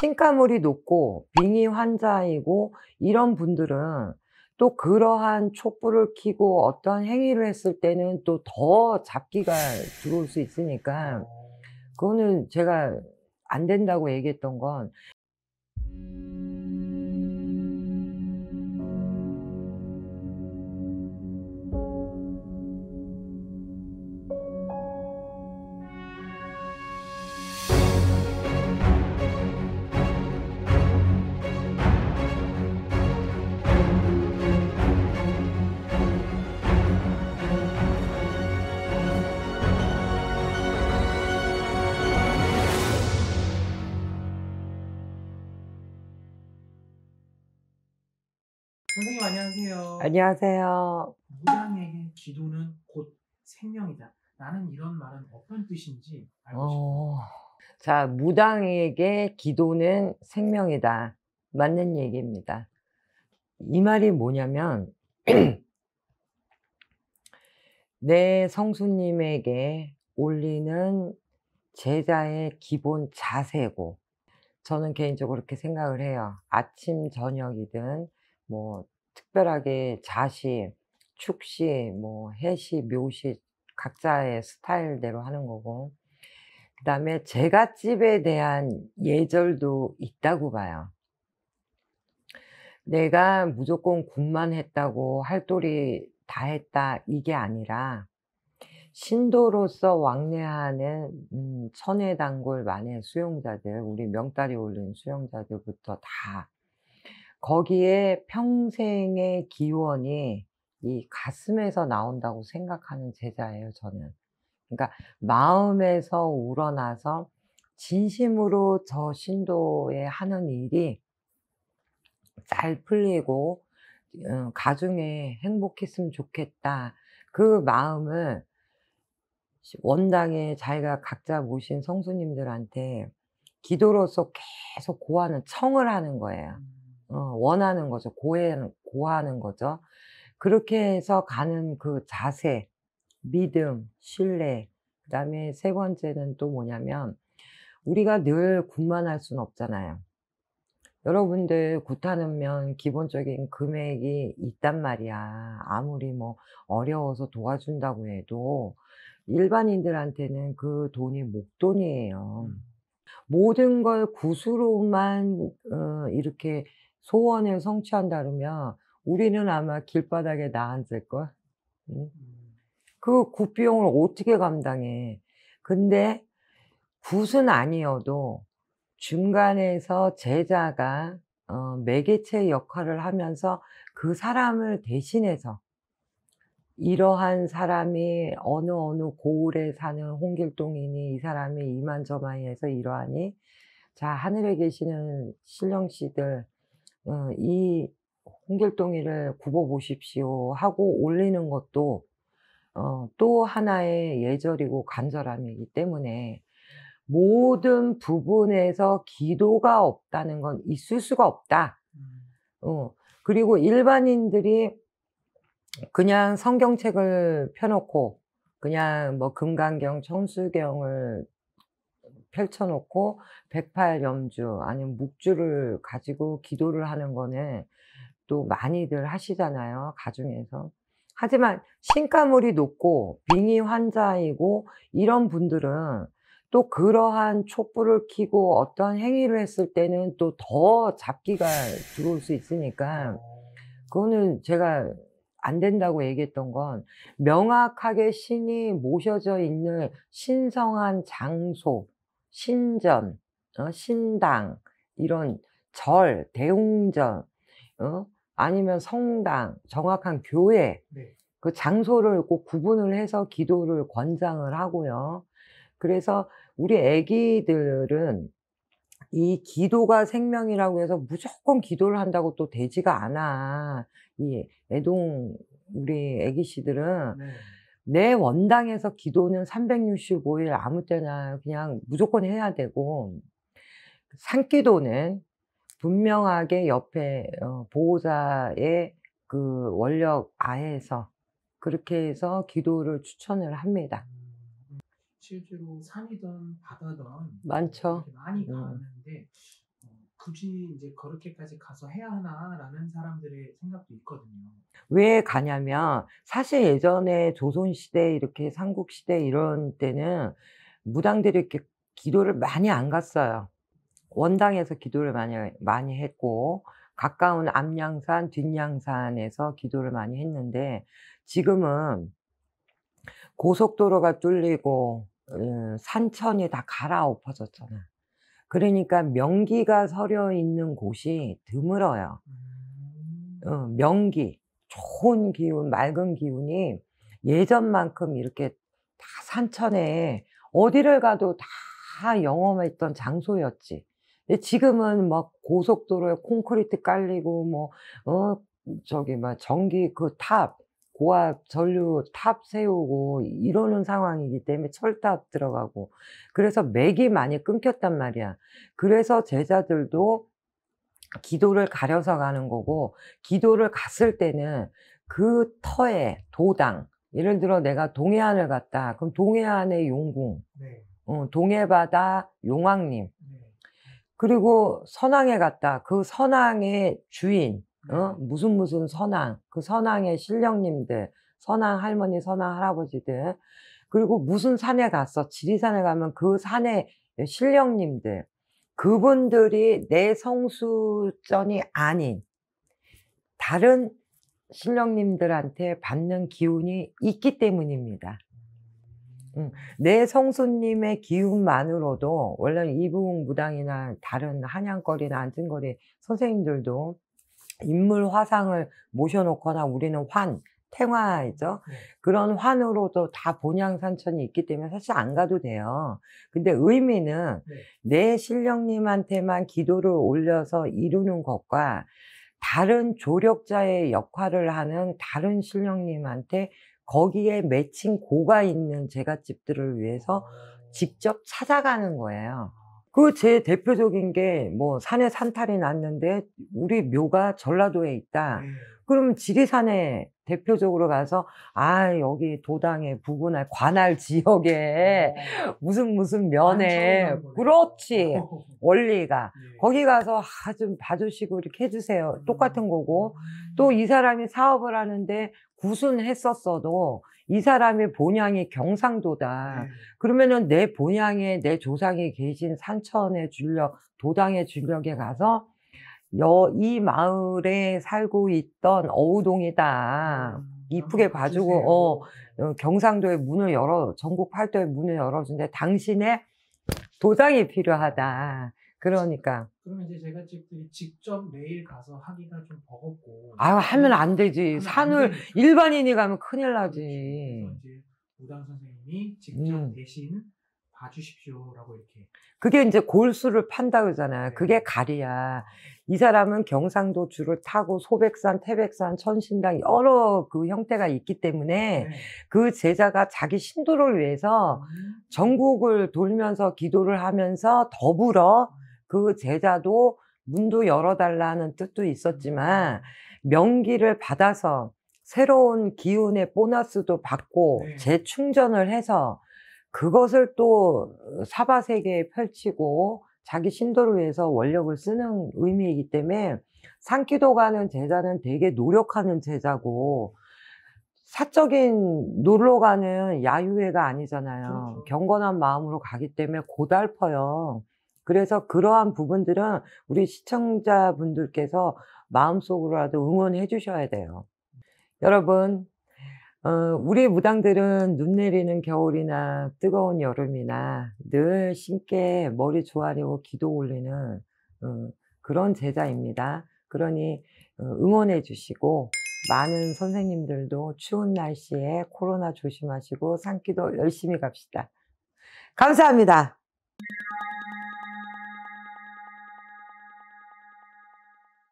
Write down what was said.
신가물이 높고 빙의 환자이고 이런 분들은 또 그러한 촛불을 켜고 어떤 행위를 했을 때는 또 더 잡기가 들어올 수 있으니까 어. 그거는 제가 안 된다고 얘기했던 건 안녕하세요. 안녕하세요. 무당에게 기도는 곧 생명이다. 나는 이런 말은 어떤 뜻인지 알고 어. 싶어요. 자, 무당에게 기도는 생명이다. 맞는 얘기입니다. 이 말이 뭐냐면 내 성수님에게 올리는 제자의 기본 자세고 저는 개인적으로 그렇게 생각을 해요. 아침 저녁이든 뭐 특별하게 자시, 축시, 뭐 해시, 묘시 각자의 스타일대로 하는 거고 그 다음에 제갓집에 대한 예절도 있다고 봐요. 내가 무조건 군만 했다고 할돌이 다 했다 이게 아니라 신도로서 왕래하는 음, 천혜단골 만의 수용자들 우리 명달이 올린 수용자들부터 다 거기에 평생의 기원이 이 가슴에서 나온다고 생각하는 제자예요, 저는. 그러니까 마음에서 우러나서 진심으로 저 신도의 하는 일이 잘 풀리고 어, 가중에 행복했으면 좋겠다. 그 마음을 원당에 자기가 각자 모신 성수님들한테 기도로서 계속 고하는 청을 하는 거예요. 음. 어, 원하는 거죠. 고해, 고하는 거죠. 그렇게 해서 가는 그 자세, 믿음, 신뢰, 그 다음에 세 번째는 또 뭐냐면 우리가 늘 굿만 할 수는 없잖아요. 여러분들 구타는면 기본적인 금액이 있단 말이야. 아무리 뭐 어려워서 도와준다고 해도 일반인들한테는 그 돈이 목돈이에요. 음. 모든 걸 구수로만 어, 이렇게 소원을 성취한다 그러면 우리는 아마 길바닥에 나앉을걸. 응? 음. 그 굿비용을 어떻게 감당해. 근데 굿은 아니어도 중간에서 제자가 어, 매개체 역할을 하면서 그 사람을 대신해서 이러한 사람이 어느 어느 고을에 사는 홍길동이니 이 사람이 이만저만해서 이러하니 자 하늘에 계시는 신령씨들 어, 이 홍길동이를 굽어보십시오 하고 올리는 것도 어, 또 하나의 예절이고 간절함이기 때문에 모든 부분에서 기도가 없다는 건 있을 수가 없다. 음. 어, 그리고 일반인들이 그냥 성경책을 펴놓고 그냥 뭐 금강경, 청수경을 펼쳐놓고 108 염주 아니면 묵주를 가지고 기도를 하는 거는 또 많이들 하시잖아요. 가중에서. 하지만 신가물이 높고 빙의 환자이고 이런 분들은 또 그러한 촛불을 켜고 어떠한 행위를 했을 때는 또 더 잡기가 들어올 수 있으니까 그거는 제가 안 된다고 얘기했던 건 명확하게 신이 모셔져 있는 신성한 장소 신전, 어, 신당, 이런 절, 대웅전, 어? 아니면 성당, 정확한 교회, 네. 그 장소를 꼭 구분을 해서 기도를 권장을 하고요. 그래서 우리 아기들은 이 기도가 생명이라고 해서 무조건 기도를 한다고 또 되지가 않아. 이 애동 우리 아기씨들은 네. 내 원당에서 기도는 365일 아무 때나 그냥 무조건 해야 되고 산기도는 분명하게 옆에 어, 보호자의 그 원력 아에서 그렇게 해서 기도를 추천을 합니다. 실제로 산이든 바다든 많죠. 많이 음. 가는데 음. 굳이 이제 그렇게까지 가서 해야 하나라는 사람들의 생각도 있거든요. 왜 가냐면 사실 예전에 조선 시대 이렇게 삼국 시대 이런 때는 무당들이 이렇게 기도를 많이 안 갔어요. 원당에서 기도를 많이 많이 했고 가까운 암양산, 뒷양산에서 기도를 많이 했는데 지금은 고속도로가 뚫리고 어, 산천이 다 갈아엎어졌잖아. 요 그러니까 명기가 서려 있는 곳이 드물어요. 어, 음. 명기, 좋은 기운, 맑은 기운이 예전만큼 이렇게 다 산천에 어디를 가도 다 영험했던 장소였지. 근데 지금은 막 고속도로에 콘크리트 깔리고 뭐어 저기 막 뭐 전기 그탑 고압 전류 탑 세우고 이러는 상황이기 때문에 철탑 들어가고 그래서 맥이 많이 끊겼단 말이야. 그래서 제자들도 기도를 가려서 가는 거고 기도를 갔을 때는 그 터에 도당 예를 들어 내가 동해안을 갔다 그럼 동해안의 용궁 네. 어, 동해바다 용왕님 네. 그리고 선왕에 갔다 그 선왕의 주인 어? 무슨 무슨 선왕, 그 선왕의 신령님들, 선왕 할머니, 선왕 할아버지들, 그리고 무슨 산에 갔어, 지리산에 가면 그 산의 신령님들, 그분들이 내 성수전이 아닌 다른 신령님들한테 받는 기운이 있기 때문입니다. 내 성수님의 기운만으로도 원래 이부흥 무당이나 다른 한양거리나 안진거리 선생님들도 인물 화상을 모셔놓거나 우리는 환, 탱화이죠. 네. 그런 환으로도 다 본향산천이 있기 때문에 사실 안 가도 돼요. 근데 의미는 네. 내 신령님한테만 기도를 올려서 이루는 것과 다른 조력자의 역할을 하는 다른 신령님한테 거기에 매칭 고가 있는 제갓집들을 위해서 아. 직접 찾아가는 거예요. 그제 대표적인 게 뭐 산에 산탈이 났는데 우리 묘가 전라도에 있다. 음. 그럼 지리산에 대표적으로 가서 아 여기 도당에 부근에 관할 지역에 어. 무슨 무슨 면에 그렇지 원리가 네. 거기 가서 아, 좀 봐주시고 이렇게 해주세요 음. 똑같은 거고 또이 음. 사람이 사업을 하는데 구순했었어도 이 사람의 본향이 경상도다. 네. 그러면은 내 본향에 내 조상이 계신 산천의 줄력, 도당의 줄력에 가서 여 이 마을에 살고 있던 어우동이다. 음, 이쁘게 봐주고 어, 어, 경상도의 문을 열어 전국 팔도의 문을 열어준데 당신의 도장이 필요하다. 그러니까 그러면 이제 제가 집들이 직접 매일 가서 하기가 좀 버겁고. 아유, 하면 안 되지. 산을 안 일반인이 가면 큰일 그렇죠. 나지. 그래서 이제 무당 선생님이 직접 음. 대신 봐주십시오라고 이렇게. 그게 이제 골수를 판다 그러잖아 네. 그게 가리야. 이 사람은 경상도 주를 타고 소백산, 태백산, 천신당 여러 그 형태가 있기 때문에 네. 그 제자가 자기 신도를 위해서 음. 전국을 돌면서 기도를 하면서 더불어 그 제자도 문도 열어달라는 뜻도 있었지만 음. 명기를 받아서 새로운 기운의 보너스도 받고 네. 재충전을 해서 그것을 또 사바 세계에 펼치고 자기 신도를 위해서 원력을 쓰는 의미이기 때문에 산기도 가는 제자는 되게 노력하는 제자고 사적인 놀러 가는 야유회가 아니잖아요. 그렇죠. 경건한 마음으로 가기 때문에 고달퍼요. 그래서 그러한 부분들은 우리 시청자분들께서 마음속으로라도 응원해 주셔야 돼요. 여러분, 어, 우리 무당들은 눈 내리는 겨울이나 뜨거운 여름이나 늘 신께 머리 조아리고 기도 올리는 어, 그런 제자입니다. 그러니 어, 응원해 주시고 많은 선생님들도 추운 날씨에 코로나 조심하시고 산기도 열심히 갑시다. 감사합니다.